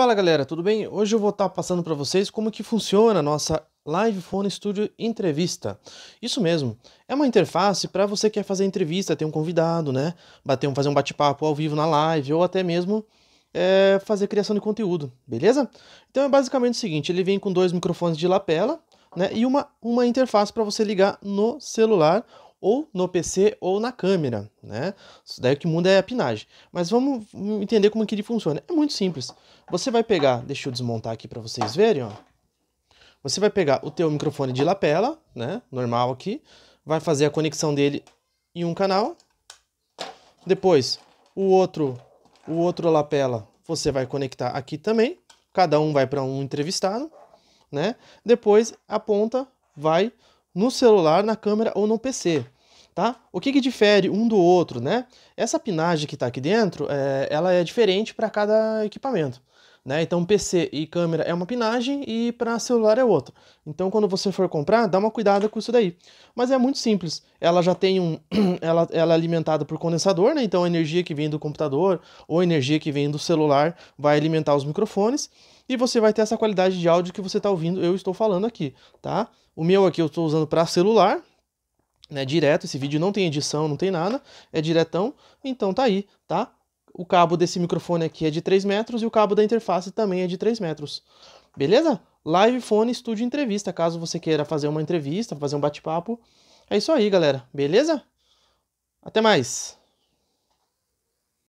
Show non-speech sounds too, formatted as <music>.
Fala galera, tudo bem? Hoje eu vou estar tá passando para vocês como que funciona a nossa Live Phone Studio Entrevista. Isso mesmo, é uma interface para você que quer fazer entrevista, ter um convidado, né? Bater fazer um bate-papo ao vivo na live ou até mesmo é, fazer criação de conteúdo, beleza? Então é basicamente o seguinte, ele vem com dois microfones de lapela né? e uma, uma interface para você ligar no celular ou no PC ou na câmera, né? Isso daí é o que muda é a pinagem. Mas vamos entender como que ele funciona. É muito simples. Você vai pegar, deixa eu desmontar aqui para vocês verem, ó. Você vai pegar o teu microfone de lapela, né, normal aqui, vai fazer a conexão dele em um canal. Depois, o outro, o outro lapela, você vai conectar aqui também. Cada um vai para um entrevistado, né? Depois a ponta vai no celular, na câmera ou no PC. Tá? O que, que difere um do outro, né? Essa pinagem que está aqui dentro, é, ela é diferente para cada equipamento. Né? Então PC e câmera é uma pinagem e para celular é outra. Então quando você for comprar, dá uma cuidada com isso daí. Mas é muito simples. Ela já tem um <clears throat> ela, ela é alimentada por condensador, né? Então a energia que vem do computador ou a energia que vem do celular vai alimentar os microfones e você vai ter essa qualidade de áudio que você está ouvindo, eu estou falando aqui, tá? O meu aqui eu estou usando para celular, né, direto, esse vídeo não tem edição, não tem nada, é diretão, então tá aí, tá? O cabo desse microfone aqui é de 3 metros e o cabo da interface também é de 3 metros. Beleza? Live Fone Estúdio Entrevista, caso você queira fazer uma entrevista, fazer um bate-papo. É isso aí, galera. Beleza? Até mais!